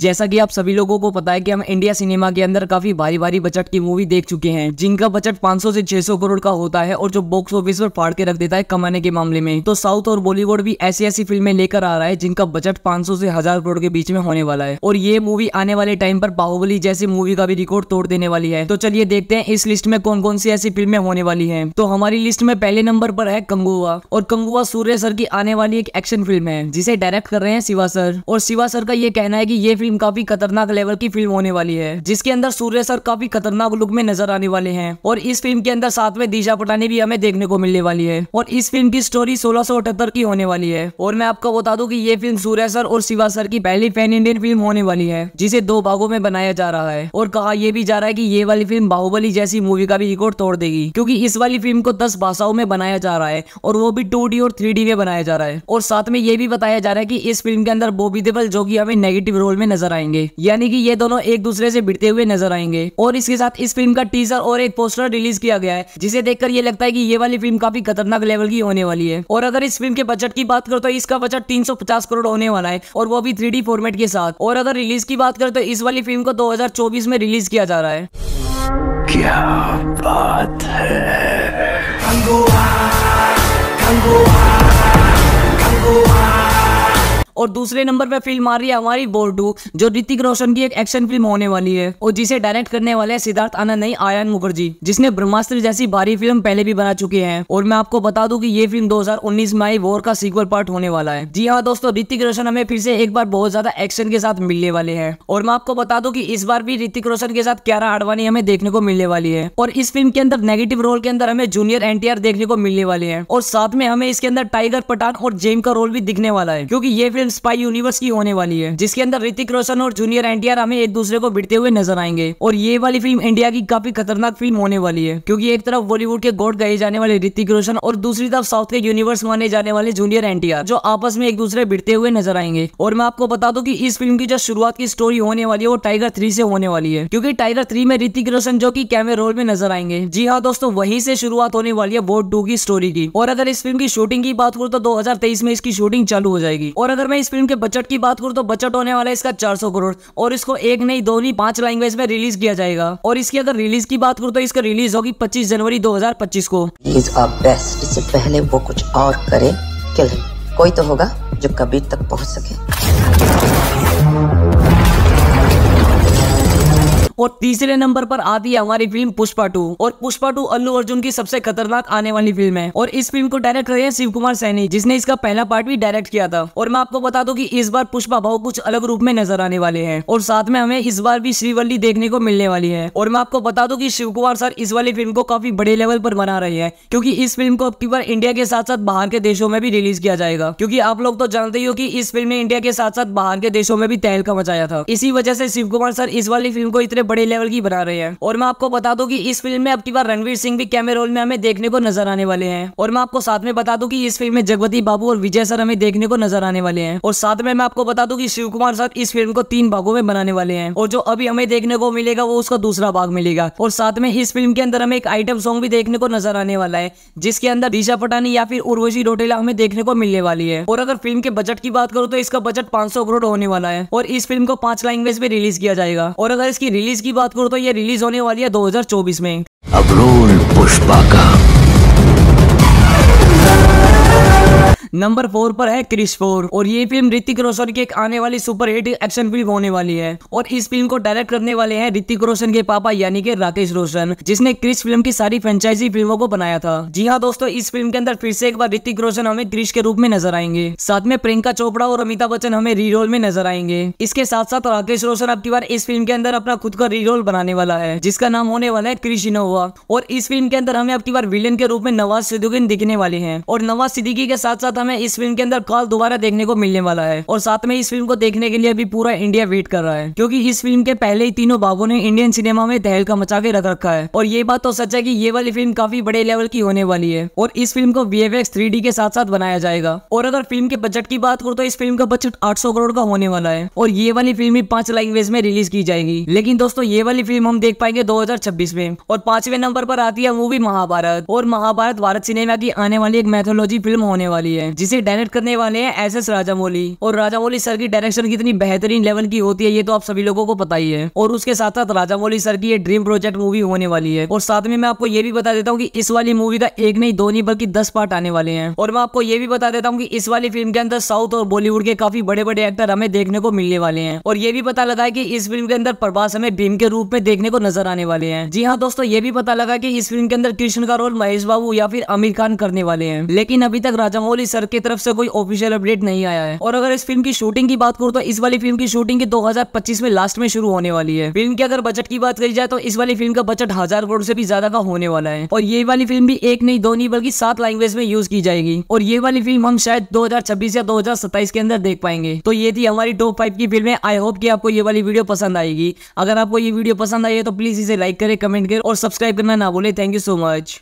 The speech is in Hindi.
जैसा कि आप सभी लोगों को पता है कि हम इंडिया सिनेमा के अंदर काफी भारी भारी बजट की मूवी देख चुके हैं जिनका बजट 500 से 600 करोड़ का होता है और जो बॉक्स ऑफिस पर फाड़ के रख देता है कमाने के मामले में तो साउथ और बॉलीवुड भी ऐसी ऐसी फिल्में लेकर आ रहा है जिनका बजट 500 से हजार करोड़ के बीच में होने वाला है और ये मूवी आने वाले टाइम पर बाहुबली जैसी मूवी का भी रिकॉर्ड तोड़ देने वाली है तो चलिए देखते हैं इस लिस्ट में कौन कौन सी ऐसी फिल्में होने वाली है तो हमारी लिस्ट में पहले नंबर पर है कंगुआ और कंगुआ सूर्य सर की आने वाली एक एक्शन फिल्म है जिसे डायरेक्ट कर रहे हैं शिवा सर और शिवा सर का ये कहना है की ये फिल्म ड्रीम काफी खतरनाक लेवल की फिल्म होने वाली है जिसके अंदर सूर्य सर काफी खतरनाक लुक में नजर आने वाले हैं और इस फिल्म के अंदर साथ में दिशा पटानी भी हमें देखने को मिलने वाली है और इस फिल्म की स्टोरी सोलह की होने वाली है और मैं आपको बता दू की ये फिल्म सूर्य सर और शिवा सर की पहली पैन इंडियन फिल्म होने वाली है जिसे दो भागों में बनाया जा रहा है और कहा यह भी जा रहा है की ये वाली फिल्म बाहुबली जैसी मूवी का भी रिकॉर्ड तोड़ देगी क्योंकि इस वाली फिल्म को दस भाषाओं में बनाया जा रहा है और वो भी टू और थ्री में बनाया जा रहा है और साथ में ये भी बताया जा रहा है की इस फिल्म के अंदर बोबी देवल जो की हमें नेगेटिव रोल में नजर आएंगे यानी कि ये दोनों एक दूसरे से भिड़ते हुए नजर आएंगे और इसके साथ इस फिल्म का टीजर और एक पोस्टर रिलीज किया गया है जिसे देखकर ये लगता है कि ये वाली फिल्म काफी खतरनाक लेवल की होने वाली है और अगर इस फिल्म के बजट की बात करो तो इसका बजट तीन करोड़ होने वाला है और वो भी थ्री फॉर्मेट के साथ और अगर रिलीज की बात करो तो इस वाली फिल्म को दो में रिलीज किया जा रहा है क्या बात है और दूसरे नंबर पर फिल्म आ रही है हमारी बोर्डू जो ऋतिक रोशन की एक एक्शन फिल्म होने वाली है और जिसे डायरेक्ट करने वाले हैं सिद्धार्थ आनंद नहीं आयन मुखर्जी जिसने ब्रह्मास्त्र जैसी भारी फिल्म पहले भी बना चुके हैं और मैं आपको बता दूं कि ये फिल्म 2019 में आई वोर का सीक्वल पार्ट होने वाला है जी हाँ दोस्तों ऋतिक रोशन हमें फिर से एक बार बहुत ज्यादा एक्शन के साथ मिलने वाले हैं और मैं आपको बता दूं कि इस बार भी ऋतिक रोशन के साथ क्यारा आडवाणी हमें देखने को मिलने वाली है और इस फिल्म के अंदर नेगेटिव रोल के अंदर हमें जूनियर एनटीआर देखने को मिलने वाले हैं और साथ में हमें इसके अंदर टाइगर पठान और जेम का रोल भी दिखने वाला है क्योंकि ये फिल्म फिल्म स्पाई यूनिवर्स की होने वाली है जिसके अंदर ऋतिक रोशन और जूनियर एनटीआर हमें एक दूसरे को भिड़ते हुए नजर आएंगे और ये वाली फिल्म इंडिया की काफी खतरनाक फिल्म होने वाली है क्योंकि एक तरफ बॉलीवुड के गोड कहे जाने वाले ऋतिक रोशन और दूसरी तरफ साउथ के यूनिवर्स माने जाने वाले जूनियर एनटीआर जो आपस में एक दूसरे भिड़ते हुए नजर आएंगे और मैं आपको बता दू की इस फिल्म की जो शुरुआत की स्टोरी होने वाली है वो टाइगर थ्री से होने वाली है क्योंकि टाइगर थ्री में ऋतिक रोशन जो की कैमरे रोल में नजर आएंगे जी हाँ दोस्तों वहीं से शुरुआत होने वाली है बोर्ड टू की स्टोरी की और अगर इस फिल्म की शूटिंग की बात करूँ तो दो में इसकी शूटिंग चालू हो जाएगी और अगर मैं इस फिल्म के बजट की बात करूँ तो बजट होने वाला है इसका चार करोड़ और इसको एक नहीं दो नहीं पांच लैंग्वेज में रिलीज किया जाएगा और इसकी अगर रिलीज की बात करूँ तो इसका रिलीज होगी पच्चीस जनवरी दो हजार पच्चीस को इससे पहले वो कुछ और करे कोई तो होगा जो कबीर तक पहुँच सके और तीसरे नंबर पर आती है हमारी फिल्म पुष्पा टू और पुष्पा टू अल्लू अर्जुन की सबसे खतरनाक आने वाली फिल्म है और इस फिल्म को डायरेक्ट रहे हैं शिव कुमार सैनी जिसने इसका पहला पार्ट भी डायरेक्ट किया था और मैं आपको बता दूं कि इस बार पुष्पा भाव कुछ अलग रूप में नजर आने वाले हैं और साथ में हमें इस बार भी श्रीवल्ली देखने को मिलने वाली है और मैं आपको बता दूं कि शिव कुमार सर इस वाली फिल्म को काफी बड़े लेवल पर बना रहे हैं क्योंकि इस फिल्म को अब बार इंडिया के साथ साथ बाहर के देशों में भी रिलीज किया जाएगा क्योंकि आप लोग तो जानते ही हो कि इस फिल्म ने इंडिया के साथ साथ बाहर के देशों में भी तहलका मचाया था इसी वजह से शिव कुमार सर इस वाली फिल्म को इतने बड़े लेवल की बना रहे हैं और मैं आपको बता दू की इस फिल्म में अब की बार रणवीर सिंह भी कैमरे रोल में हमें देखने को नजर आने वाले हैं और मैं आपको साथ में बता दू की इस फिल्म में जगवती बाबू और विजय सर हमें देखने को नजर आने वाले हैं और साथ में मैं आपको बता दू की शिव कुमार सर इस फिल्म को तीन भागों में बनाने वाले हैं और जो अभी हमें देखने को मिलेगा वो उसका दूसरा भाग मिलेगा और साथ में इस फिल्म के अंदर हमें एक आइटम सॉन्ग भी देखने को नजर आने वाला है जिसके अंदर दिशा पटानी या फिर उर्वशी रोटेला हमें देखने को मिलने वाली है और अगर फिल्म के बजट की बात करूँ तो इसका बजट पांच करोड़ होने वाला है और इस फिल्म को पांच लैंग्वेज में रिलीज किया जाएगा और अगर इसकी रिलीज रिलीज की बात करूँ तो ये रिलीज होने वाली है दो में रोल पुष्पा का नंबर फोर पर है क्रिश फोर और ये फिल्म ऋतिक रोशन की एक आने वाली सुपरहिट एक्शन फिल्म होने वाली है और इस फिल्म को डायरेक्ट करने वाले हैं ऋतिक रोशन के पापा यानी के राकेश रोशन जिसने क्रिश फिल्म की सारी फ्रेंचाइजी फिल्मों को बनाया था जी हाँ दोस्तों इस फिल्म के अंदर फिर से एक बार ऋतिक रोशन हमें क्रिश के रूप में नजर आएंगे साथ में प्रियंका चोपड़ा और अमिताभ बच्चन हमें री रोल में नजर आएंगे इसके साथ साथ राकेश रोशन अब की बार इस फिल्म के अंदर अपना खुद का री रोल बनाने वाला है जिसका नाम होने वाला है क्रिश इनोवा और इस फिल्म के अंदर हमें अब की बार विलन के रूप में नवाज सिद्दीकी दिखने वाले हैं और नवाज सिद्दीकी के साथ साथ साथ हमें इस फिल्म के अंदर कल दोबारा देखने को मिलने वाला है और साथ में इस फिल्म को देखने के लिए भी पूरा इंडिया वेट कर रहा है क्योंकि इस फिल्म के पहले ही तीनों बाबू ने इंडियन सिनेमा में तहलका मचा के रख रखा है और ये बात तो सच है की ये वाली फिल्म काफी बड़े लेवल की होने वाली है और इस फिल्म को वी एफ के साथ साथ बनाया जाएगा और अगर फिल्म के बजट की बात करो तो इस फिल्म का बजट आठ करोड़ का होने वाला है और ये वाली फिल्म भी पांच लैंग्वेज में रिलीज की जाएगी लेकिन दोस्तों ये वाली फिल्म हम देख पाएंगे दो में और पांचवें नंबर पर आती है वो भी महाभारत और महाभारत भारत सिनेमा की आने वाली एक मैथोलॉजी फिल्म होने वाली है जिसे डायरेक्ट करने वाले हैं एस एस राजामौली और राजामौली सर की डायरेक्शन कितनी बेहतरीन लेवल की होती है ये तो आप सभी लोगों को पता ही है और उसके साथ साथ राजामौली सर की ये ड्रीम प्रोजेक्ट मूवी होने वाली है और साथ में मैं आपको ये भी बता देता हूँ की इस वाली मूवी का एक नहीं दो नहीं बल्कि दस पार्ट आने वाले हैं और मैं आपको ये भी बता देता हूँ की इस वाली फिल्म के अंदर साउथ और बॉलीवुड के काफी बड़े बड़े एक्टर हमें देखने को मिलने वाले हैं और ये भी पता लगा की इस फिल्म के अंदर प्रभास हमें भीम के रूप में देखने को नजर आने वाले हैं जी हाँ दोस्तों ये भी पता लगा की इस फिल्म के अंदर कृष्ण का रोल महेश बाबू या फिर आमिर खान करने वाले हैं लेकिन अभी तक राजामौली सर सर की तरफ से कोई ऑफिशियल अपडेट नहीं आया है और अगर इस फिल्म की शूटिंग की बात करूँ तो इस वाली फिल्म की शूटिंग की 2025 में लास्ट में शुरू होने वाली है फिल्म की अगर बजट की बात करी जाए तो इस वाली फिल्म का बजट हजार करोड़ से भी ज्यादा का होने वाला है और ये वाली फिल्म भी एक नहीं दो नहीं बल्कि सात लैंग्वेज में यूज की जाएगी और ये वाली फिल्म हम शायद दो या दो के अंदर देख पाएंगे तो ये थी हमारी टॉप फाइव की फिल्म आई होप की आपको ये वाली वीडियो पसंद आएगी अगर आपको ये वीडियो पसंद आई है तो प्लीज इसे लाइक करे कमेंट करे और सब्सक्राइब करना ना बोले थैंक यू सो मच